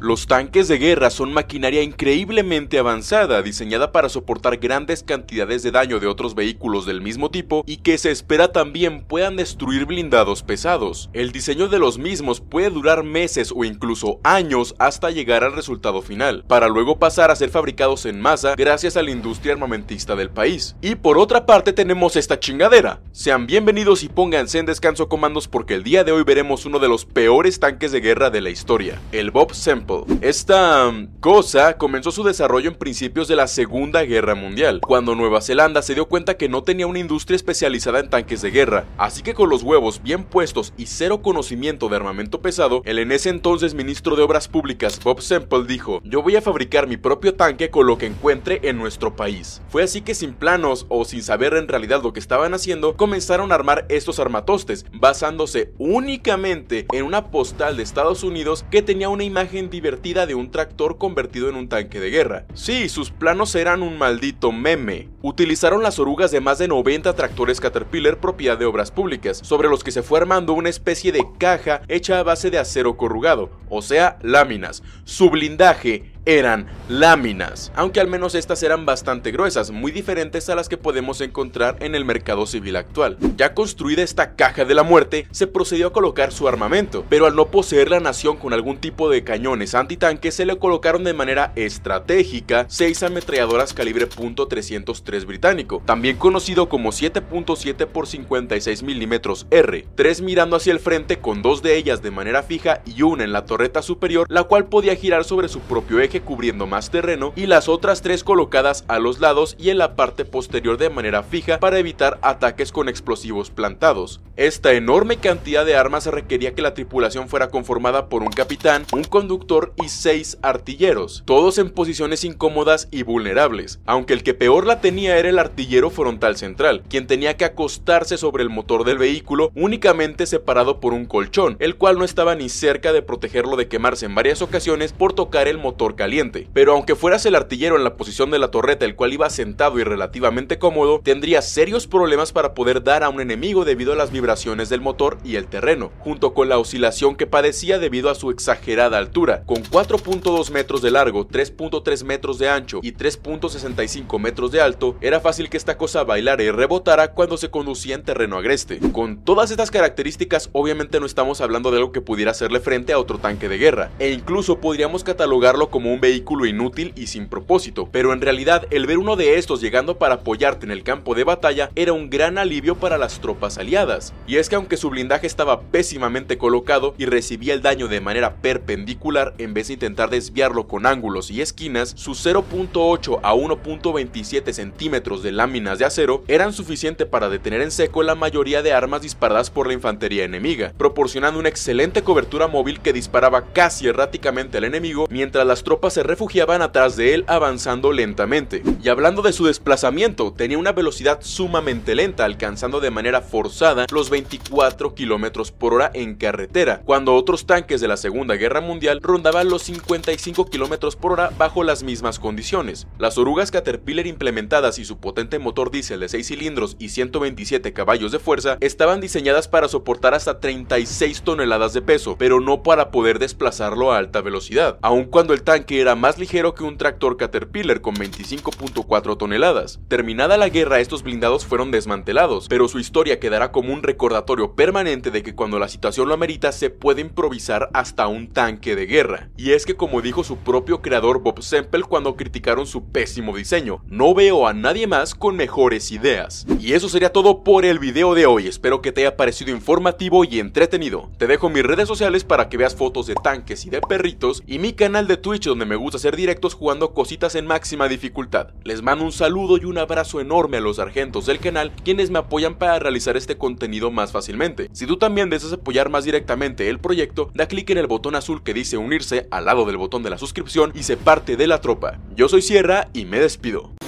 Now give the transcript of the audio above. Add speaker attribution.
Speaker 1: Los tanques de guerra son maquinaria increíblemente avanzada, diseñada para soportar grandes cantidades de daño de otros vehículos del mismo tipo y que se espera también puedan destruir blindados pesados. El diseño de los mismos puede durar meses o incluso años hasta llegar al resultado final, para luego pasar a ser fabricados en masa gracias a la industria armamentista del país. Y por otra parte tenemos esta chingadera. Sean bienvenidos y pónganse en descanso comandos porque el día de hoy veremos uno de los peores tanques de guerra de la historia, el Bob Semple esta um, cosa comenzó su desarrollo en principios de la Segunda Guerra Mundial, cuando Nueva Zelanda se dio cuenta que no tenía una industria especializada en tanques de guerra, así que con los huevos bien puestos y cero conocimiento de armamento pesado, el en ese entonces ministro de Obras Públicas Bob Semple dijo, yo voy a fabricar mi propio tanque con lo que encuentre en nuestro país. Fue así que sin planos o sin saber en realidad lo que estaban haciendo, comenzaron a armar estos armatostes, basándose únicamente en una postal de Estados Unidos que tenía una imagen divertida de un tractor convertido en un tanque de guerra. Sí, sus planos eran un maldito meme. Utilizaron las orugas de más de 90 tractores Caterpillar propiedad de obras públicas, sobre los que se fue armando una especie de caja hecha a base de acero corrugado, o sea, láminas. Su blindaje eran láminas, aunque al menos estas eran bastante gruesas, muy diferentes a las que podemos encontrar en el mercado civil actual. Ya construida esta caja de la muerte, se procedió a colocar su armamento, pero al no poseer la nación con algún tipo de cañones antitanques, se le colocaron de manera estratégica 6 ametralladoras calibre 303. 3 británico, también conocido como 7.7 x 56 mm R, tres mirando hacia el frente con dos de ellas de manera fija y una en la torreta superior, la cual podía girar sobre su propio eje cubriendo más terreno, y las otras tres colocadas a los lados y en la parte posterior de manera fija para evitar ataques con explosivos plantados. Esta enorme cantidad de armas requería que la tripulación fuera conformada por un capitán, un conductor y seis artilleros, todos en posiciones incómodas y vulnerables, aunque el que peor la tenía era el artillero frontal central, quien tenía que acostarse sobre el motor del vehículo únicamente separado por un colchón, el cual no estaba ni cerca de protegerlo de quemarse en varias ocasiones por tocar el motor caliente. Pero aunque fueras el artillero en la posición de la torreta, el cual iba sentado y relativamente cómodo, tendría serios problemas para poder dar a un enemigo debido a las vibraciones del motor y el terreno, junto con la oscilación que padecía debido a su exagerada altura, con 4.2 metros de largo, 3.3 metros de ancho y 3.65 metros de alto, era fácil que esta cosa bailara y rebotara cuando se conducía en terreno agreste. Con todas estas características, obviamente no estamos hablando de algo que pudiera hacerle frente a otro tanque de guerra, e incluso podríamos catalogarlo como un vehículo inútil y sin propósito, pero en realidad el ver uno de estos llegando para apoyarte en el campo de batalla era un gran alivio para las tropas aliadas. Y es que aunque su blindaje estaba pésimamente colocado y recibía el daño de manera perpendicular en vez de intentar desviarlo con ángulos y esquinas, Su 0.8 a 1.27 centímetros de láminas de acero eran suficientes para detener en seco la mayoría de armas disparadas por la infantería enemiga, proporcionando una excelente cobertura móvil que disparaba casi erráticamente al enemigo mientras las tropas se refugiaban atrás de él avanzando lentamente. Y hablando de su desplazamiento, tenía una velocidad sumamente lenta, alcanzando de manera forzada los 24 km por hora en carretera, cuando otros tanques de la Segunda Guerra Mundial rondaban los 55 km por hora bajo las mismas condiciones. Las orugas Caterpillar implementadas y su potente motor diésel de 6 cilindros y 127 caballos de fuerza estaban diseñadas para soportar hasta 36 toneladas de peso, pero no para poder desplazarlo a alta velocidad, aun cuando el tanque era más ligero que un tractor Caterpillar con 25.4 toneladas. Terminada la guerra, estos blindados fueron desmantelados, pero su historia quedará como un recordatorio permanente de que cuando la situación lo amerita se puede improvisar hasta un tanque de guerra. Y es que como dijo su propio creador Bob Semple cuando criticaron su pésimo diseño, no veo a nadie más con mejores ideas. Y eso sería todo por el video de hoy, espero que te haya parecido informativo y entretenido. Te dejo mis redes sociales para que veas fotos de tanques y de perritos y mi canal de Twitch donde me gusta hacer directos jugando cositas en máxima dificultad. Les mando un saludo y un abrazo enorme a los argentos del canal quienes me apoyan para realizar este contenido más fácilmente. Si tú también deseas apoyar más directamente el proyecto, da clic en el botón azul que dice unirse al lado del botón de la suscripción y se parte de la tropa. Yo soy Sierra y me despido.